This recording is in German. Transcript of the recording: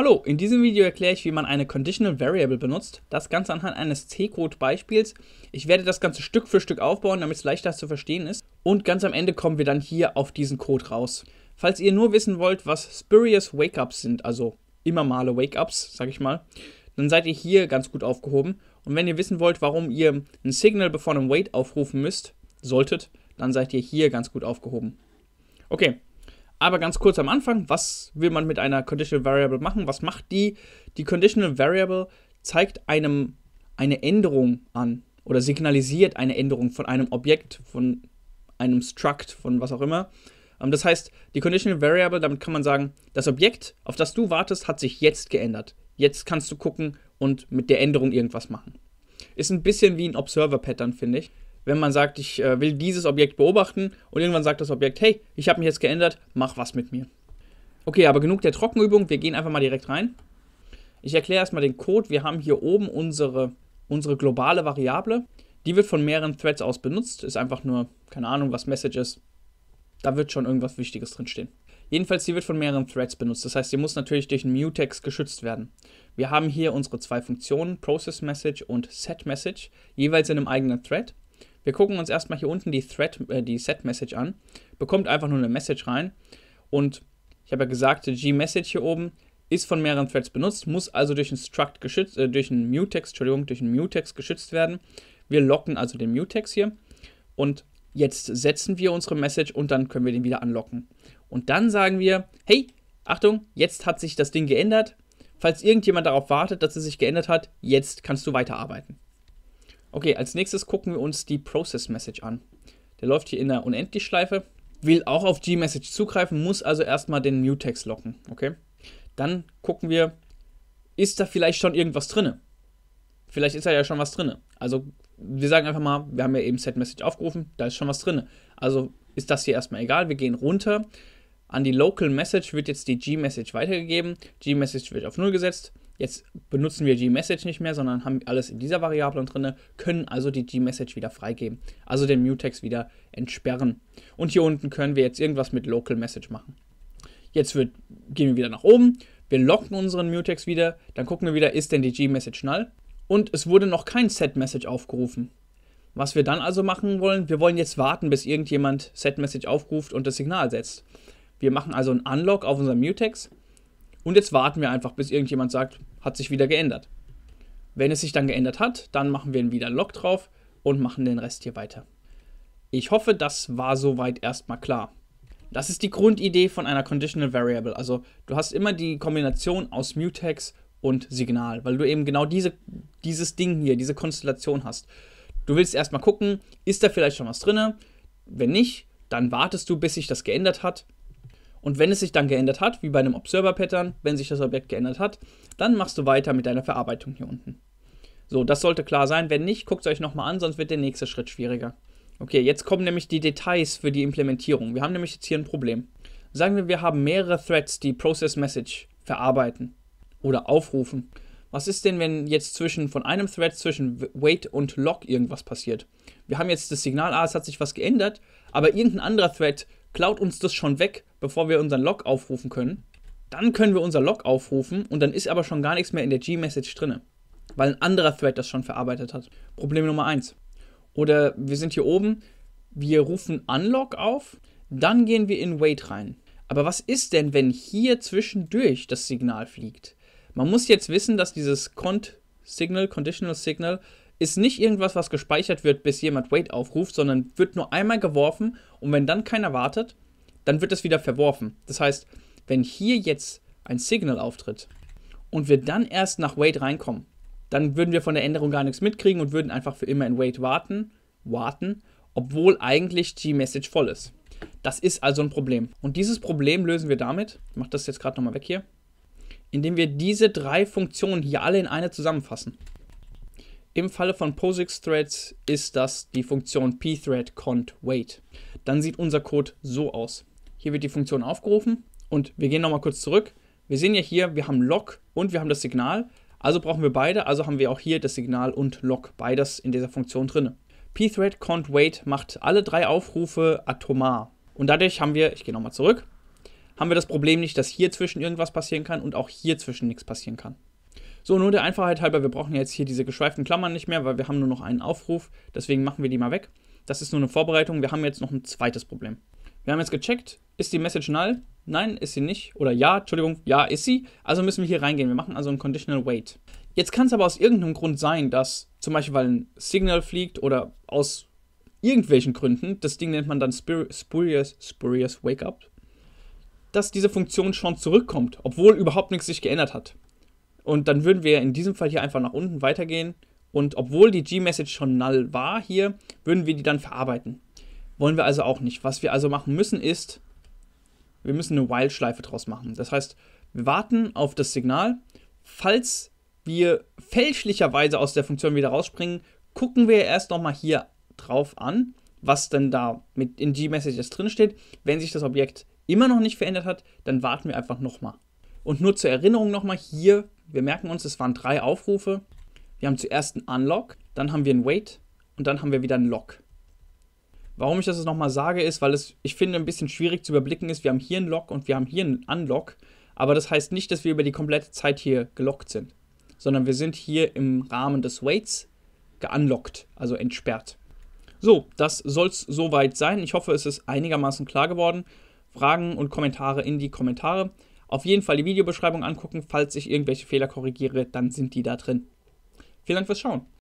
Hallo, in diesem Video erkläre ich, wie man eine Conditional Variable benutzt, das Ganze anhand eines C-Code-Beispiels. Ich werde das Ganze Stück für Stück aufbauen, damit es leichter zu verstehen ist. Und ganz am Ende kommen wir dann hier auf diesen Code raus. Falls ihr nur wissen wollt, was Spurious Wake-Ups sind, also immer male Wake-Ups, sag ich mal, dann seid ihr hier ganz gut aufgehoben. Und wenn ihr wissen wollt, warum ihr ein Signal bevor einem Wait aufrufen müsst, solltet, dann seid ihr hier ganz gut aufgehoben. Okay, aber ganz kurz am Anfang, was will man mit einer Conditional Variable machen? Was macht die? Die Conditional Variable zeigt einem eine Änderung an oder signalisiert eine Änderung von einem Objekt, von einem Struct, von was auch immer. Ähm, das heißt, die Conditional Variable, damit kann man sagen, das Objekt, auf das du wartest, hat sich jetzt geändert. Jetzt kannst du gucken und mit der Änderung irgendwas machen. Ist ein bisschen wie ein Observer-Pattern, finde ich wenn man sagt, ich äh, will dieses Objekt beobachten und irgendwann sagt das Objekt, hey, ich habe mich jetzt geändert, mach was mit mir. Okay, aber genug der Trockenübung, wir gehen einfach mal direkt rein. Ich erkläre erstmal den Code. Wir haben hier oben unsere, unsere globale Variable. Die wird von mehreren Threads aus benutzt. Ist einfach nur, keine Ahnung, was Message ist. Da wird schon irgendwas Wichtiges drinstehen. Jedenfalls, die wird von mehreren Threads benutzt. Das heißt, die muss natürlich durch einen Mutex geschützt werden. Wir haben hier unsere zwei Funktionen, Process Message und Set Message, jeweils in einem eigenen Thread. Wir gucken uns erstmal hier unten die Thread, äh, die Set-Message an. Bekommt einfach nur eine Message rein. Und ich habe ja gesagt, G-Message hier oben ist von mehreren Threads benutzt, muss also durch einen Struct geschützt, äh, durch einen Mutex, Entschuldigung, durch einen Mutex geschützt werden. Wir locken also den Mutex hier und jetzt setzen wir unsere Message und dann können wir den wieder anlocken. Und dann sagen wir, hey, Achtung, jetzt hat sich das Ding geändert. Falls irgendjemand darauf wartet, dass es sich geändert hat, jetzt kannst du weiterarbeiten. Okay, als nächstes gucken wir uns die Process Message an. Der läuft hier in der Unendlichschleife, will auch auf G-Message zugreifen, muss also erstmal den Mutex locken. Okay? Dann gucken wir, ist da vielleicht schon irgendwas drin? Vielleicht ist da ja schon was drin. Also wir sagen einfach mal, wir haben ja eben Set Message aufgerufen, da ist schon was drin. Also ist das hier erstmal egal. Wir gehen runter, an die Local Message wird jetzt die G-Message weitergegeben. G-Message wird auf 0 gesetzt. Jetzt benutzen wir G-Message nicht mehr, sondern haben alles in dieser Variable drin, können also die G-Message wieder freigeben, also den Mutex wieder entsperren. Und hier unten können wir jetzt irgendwas mit Local Message machen. Jetzt wird, gehen wir wieder nach oben, wir locken unseren Mutex wieder, dann gucken wir wieder, ist denn die G-Message null? Und es wurde noch kein Set-Message aufgerufen. Was wir dann also machen wollen, wir wollen jetzt warten, bis irgendjemand Set-Message aufruft und das Signal setzt. Wir machen also einen Unlock auf unserem Mutex und jetzt warten wir einfach, bis irgendjemand sagt, hat sich wieder geändert. Wenn es sich dann geändert hat, dann machen wir wieder einen Lock drauf und machen den Rest hier weiter. Ich hoffe, das war soweit erstmal klar. Das ist die Grundidee von einer Conditional Variable. Also du hast immer die Kombination aus Mutex und Signal, weil du eben genau diese, dieses Ding hier, diese Konstellation hast. Du willst erstmal gucken, ist da vielleicht schon was drin? Wenn nicht, dann wartest du, bis sich das geändert hat und wenn es sich dann geändert hat, wie bei einem Observer-Pattern, wenn sich das Objekt geändert hat, dann machst du weiter mit deiner Verarbeitung hier unten. So, das sollte klar sein. Wenn nicht, guckt es euch nochmal an, sonst wird der nächste Schritt schwieriger. Okay, jetzt kommen nämlich die Details für die Implementierung. Wir haben nämlich jetzt hier ein Problem. Sagen wir, wir haben mehrere Threads, die Process Message verarbeiten oder aufrufen. Was ist denn, wenn jetzt zwischen von einem Thread zwischen Wait und Lock irgendwas passiert? Wir haben jetzt das Signal, ah, es hat sich was geändert, aber irgendein anderer Thread klaut uns das schon weg bevor wir unseren Log aufrufen können. Dann können wir unser Log aufrufen und dann ist aber schon gar nichts mehr in der G-Message drin, weil ein anderer Thread das schon verarbeitet hat. Problem Nummer 1. Oder wir sind hier oben, wir rufen Unlock auf, dann gehen wir in Wait rein. Aber was ist denn, wenn hier zwischendurch das Signal fliegt? Man muss jetzt wissen, dass dieses Cont Signal, Conditional Signal, ist nicht irgendwas, was gespeichert wird, bis jemand Wait aufruft, sondern wird nur einmal geworfen und wenn dann keiner wartet, dann wird das wieder verworfen. Das heißt, wenn hier jetzt ein Signal auftritt und wir dann erst nach Wait reinkommen, dann würden wir von der Änderung gar nichts mitkriegen und würden einfach für immer in Wait warten, warten, obwohl eigentlich die Message voll ist. Das ist also ein Problem. Und dieses Problem lösen wir damit, ich mache das jetzt gerade nochmal weg hier, indem wir diese drei Funktionen hier alle in eine zusammenfassen. Im Falle von POSIX Threads ist das die Funktion pthread cont wait. Dann sieht unser Code so aus. Hier wird die Funktion aufgerufen und wir gehen nochmal kurz zurück. Wir sehen ja hier, wir haben Log und wir haben das Signal. Also brauchen wir beide, also haben wir auch hier das Signal und Log, beides in dieser Funktion drin. pthread cont wait macht alle drei Aufrufe atomar. Und dadurch haben wir, ich gehe nochmal zurück, haben wir das Problem nicht, dass hier zwischen irgendwas passieren kann und auch hier zwischen nichts passieren kann. So, nur der Einfachheit halber, wir brauchen jetzt hier diese geschweiften Klammern nicht mehr, weil wir haben nur noch einen Aufruf, deswegen machen wir die mal weg. Das ist nur eine Vorbereitung, wir haben jetzt noch ein zweites Problem. Wir haben jetzt gecheckt, ist die Message null? Nein, ist sie nicht. Oder ja, Entschuldigung, ja, ist sie. Also müssen wir hier reingehen. Wir machen also ein Conditional Wait. Jetzt kann es aber aus irgendeinem Grund sein, dass zum Beispiel, weil ein Signal fliegt oder aus irgendwelchen Gründen, das Ding nennt man dann Spur Spurious, Spurious Wake Up, dass diese Funktion schon zurückkommt, obwohl überhaupt nichts sich geändert hat. Und dann würden wir in diesem Fall hier einfach nach unten weitergehen und obwohl die G-Message schon null war hier, würden wir die dann verarbeiten. Wollen wir also auch nicht. Was wir also machen müssen ist, wir müssen eine While-Schleife draus machen. Das heißt, wir warten auf das Signal. Falls wir fälschlicherweise aus der Funktion wieder rausspringen, gucken wir erst nochmal hier drauf an, was denn da mit in G-Messages drinsteht. Wenn sich das Objekt immer noch nicht verändert hat, dann warten wir einfach nochmal. Und nur zur Erinnerung nochmal hier, wir merken uns, es waren drei Aufrufe. Wir haben zuerst einen Unlock, dann haben wir einen Wait und dann haben wir wieder einen Lock. Warum ich das nochmal sage, ist, weil es, ich finde, ein bisschen schwierig zu überblicken ist. Wir haben hier einen Lock und wir haben hier einen Unlock, aber das heißt nicht, dass wir über die komplette Zeit hier gelockt sind, sondern wir sind hier im Rahmen des Waits geunlockt, also entsperrt. So, das soll es soweit sein. Ich hoffe, es ist einigermaßen klar geworden. Fragen und Kommentare in die Kommentare. Auf jeden Fall die Videobeschreibung angucken. Falls ich irgendwelche Fehler korrigiere, dann sind die da drin. Vielen Dank fürs Schauen.